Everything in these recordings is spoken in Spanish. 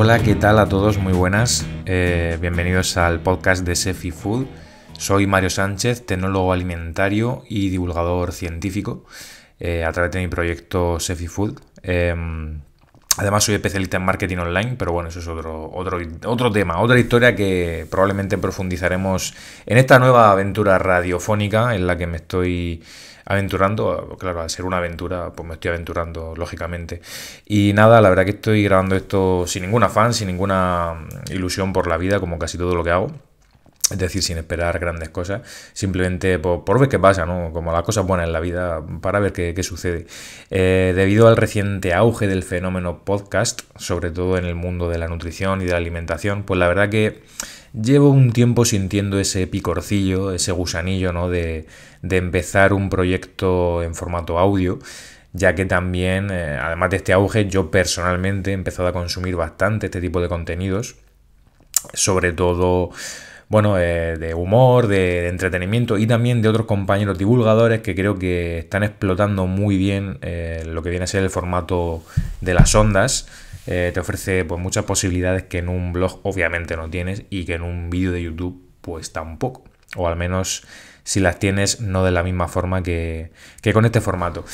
Hola, ¿qué tal a todos? Muy buenas. Eh, bienvenidos al podcast de Sefi Food. Soy Mario Sánchez, tecnólogo alimentario y divulgador científico eh, a través de mi proyecto Sefi Food. Eh, además soy especialista en marketing online, pero bueno, eso es otro, otro, otro tema, otra historia que probablemente profundizaremos en esta nueva aventura radiofónica en la que me estoy aventurando, claro, al ser una aventura, pues me estoy aventurando, lógicamente. Y nada, la verdad que estoy grabando esto sin ningún afán, sin ninguna ilusión por la vida, como casi todo lo que hago. Es decir, sin esperar grandes cosas, simplemente por, ver qué pasa, ¿no? Como las cosas buenas en la vida, para ver qué, sucede. Eh, debido al reciente auge del fenómeno podcast, sobre todo en el mundo de la nutrición y de la alimentación, pues la verdad que llevo un tiempo sintiendo ese picorcillo, ese gusanillo, ¿no? De, de empezar un proyecto en formato audio ya que también, eh, además de este auge, yo personalmente he empezado a consumir bastante este tipo de contenidos, sobre todo bueno, eh, de humor, de entretenimiento y también de otros compañeros divulgadores que creo que están explotando muy bien eh, lo que viene a ser el formato de las ondas. Eh, te ofrece pues, muchas posibilidades que en un blog obviamente no tienes y que en un vídeo de YouTube pues tampoco. O al menos si las tienes no de la misma forma que, que con este formato.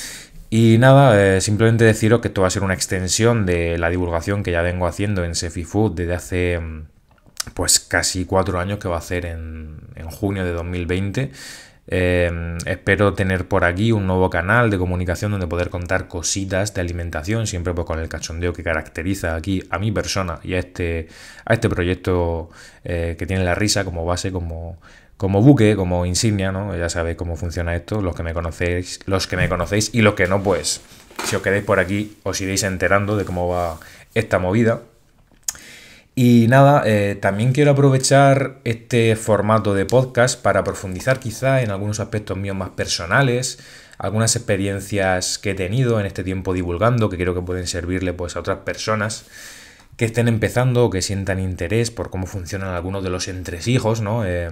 Y nada, simplemente deciros que esto va a ser una extensión de la divulgación que ya vengo haciendo en Food desde hace mm, pues casi cuatro años que va a hacer en, junio de 2020. Em, espero tener por aquí un nuevo canal de comunicación donde poder contar cositas de alimentación, siempre pues, con el cachondeo que caracteriza aquí a mi persona y a este, a este proyecto eh, que tiene la risa como base, como, buque, como insignia, Ya sabéis cómo funciona esto, los que me conocéis, los que me conocéis y los que no, pues si os quedáis por aquí os iréis enterando de cómo va esta movida. Y nada, eh, también quiero aprovechar este formato de podcast para profundizar quizá en algunos aspectos míos más personales, algunas experiencias que he tenido en este tiempo divulgando, que creo que pueden servirle pues a otras personas que estén empezando o que sientan interés por cómo funcionan algunos de los entresijos, ¿no? Eh,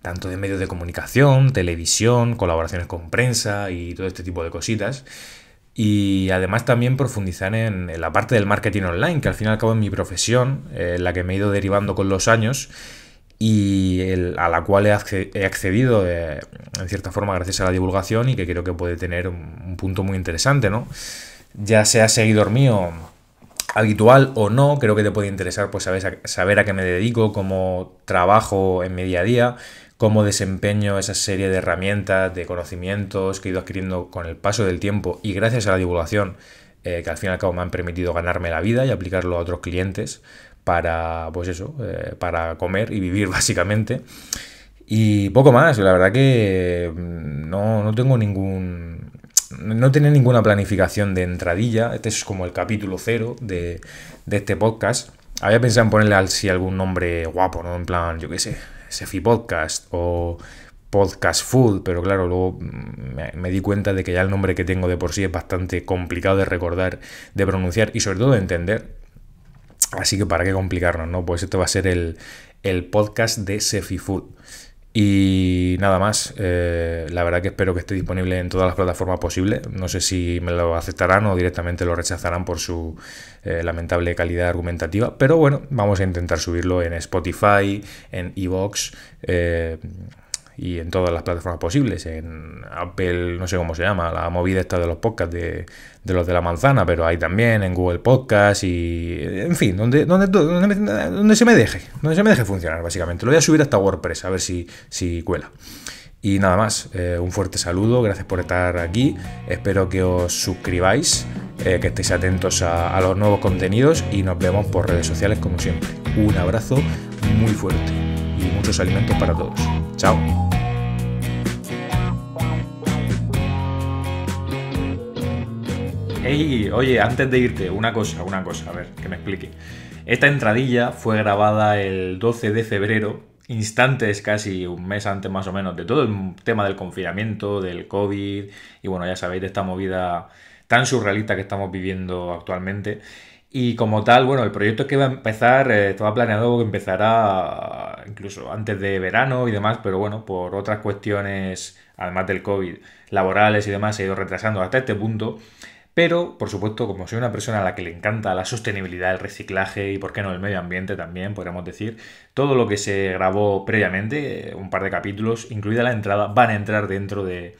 tanto de medios de comunicación, televisión, colaboraciones con prensa y todo este tipo de cositas y además también profundizar en, la parte del marketing online, que al fin y al cabo es mi profesión, eh, la que me he ido derivando con los años y a la cual he accedido eh, en cierta forma gracias a la divulgación y que creo que puede tener un, punto muy interesante, ¿no? Ya sea seguidor mío habitual o no, creo que te puede interesar pues saber, saber a qué me dedico, cómo trabajo en mi día día, cómo desempeño esa serie de herramientas, de conocimientos que he ido adquiriendo con el paso del tiempo y gracias a la divulgación, eh, que al fin y al cabo me han permitido ganarme la vida y aplicarlo a otros clientes para, pues eso, eh, para comer y vivir básicamente. Y poco más, la verdad que mm, no, tengo ningún, no tenía ninguna planificación de entradilla. Este es como el capítulo cero de, este podcast. Había pensado en ponerle así algún nombre guapo, ¿no? En plan, yo qué sé, Sefi Podcast o Podcast Food, pero claro, luego me, di cuenta de que ya el nombre que tengo de por sí es bastante complicado de recordar, de pronunciar y sobre todo de entender. Así que para qué complicarnos, ¿no? Pues esto va a ser el, el podcast de Sefi Food. Y nada más, eh, la verdad que espero que esté disponible en todas las plataformas posibles. No sé si me lo aceptarán o directamente lo rechazarán por su eh, lamentable calidad argumentativa, pero bueno, vamos a intentar subirlo en Spotify, en Evox. Eh, y en todas las plataformas posibles, en Apple, no sé cómo se llama, la movida esta de los podcasts de, los de la manzana, pero hay también en Google Podcasts y en fin, donde, donde, se me deje, donde se me deje funcionar básicamente. Lo voy a subir hasta WordPress a ver si, si cuela. Y nada más, eh, un fuerte saludo, gracias por estar aquí, espero que os suscribáis, eh, que estéis atentos a los nuevos contenidos y nos vemos por redes sociales como siempre. Un abrazo muy fuerte y muchos alimentos para todos. Chao. oye, antes de irte, una cosa, una cosa, a ver, que me explique. Esta entradilla fue grabada el 12 de febrero, instantes casi un mes antes más o menos de todo el tema del confinamiento, del COVID y bueno, ya sabéis de esta movida tan surrealista que estamos viviendo actualmente. Y como tal, bueno, el proyecto que va a empezar, eh, estaba planeado que empezará incluso antes de verano y demás, pero bueno, por otras cuestiones, además del COVID, laborales y demás, se ha ido retrasando hasta este punto. Pero, por supuesto, como soy una persona a la que le encanta la sostenibilidad, el reciclaje y, por qué no, el medio ambiente también, podríamos decir, todo lo que se grabó previamente, eh, un par de capítulos, incluida la entrada, van a entrar dentro de,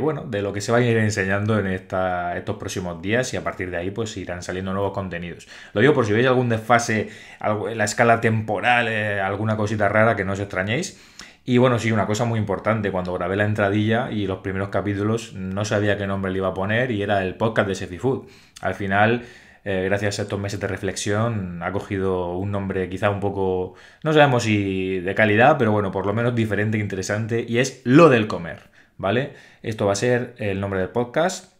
bueno, de lo que se va a ir enseñando en estos próximos días y a partir de ahí pues irán saliendo nuevos contenidos. Lo digo por si veis algún desfase, algo, la escala temporal, eh, alguna cosita rara que no os extrañéis. Y bueno, sí, una cosa muy importante, cuando grabé la entradilla y los primeros capítulos no sabía qué nombre le iba a poner y era el podcast de Sefi Food. Al final, eh, gracias a estos meses de reflexión, ha cogido un nombre quizá un poco, no sabemos si de calidad, pero bueno, por lo menos diferente, e interesante, y es lo del comer, ¿vale? Esto va a ser el nombre del podcast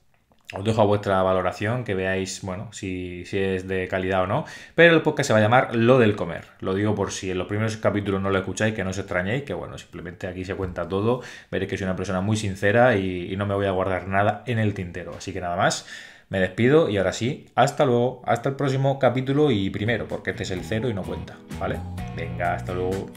os dejo a vuestra valoración, que veáis, bueno, si, si, es de calidad o no. Pero el podcast se va a llamar Lo del Comer. Lo digo por si en los primeros capítulos no lo escucháis, que no os extrañéis, que bueno, simplemente aquí se cuenta todo. Veréis que soy una persona muy sincera y no me voy a guardar nada en el tintero. Así que nada más, me despido y ahora sí, hasta luego, hasta el próximo capítulo y primero, porque este es el cero y no cuenta, ¿vale? Venga, hasta luego.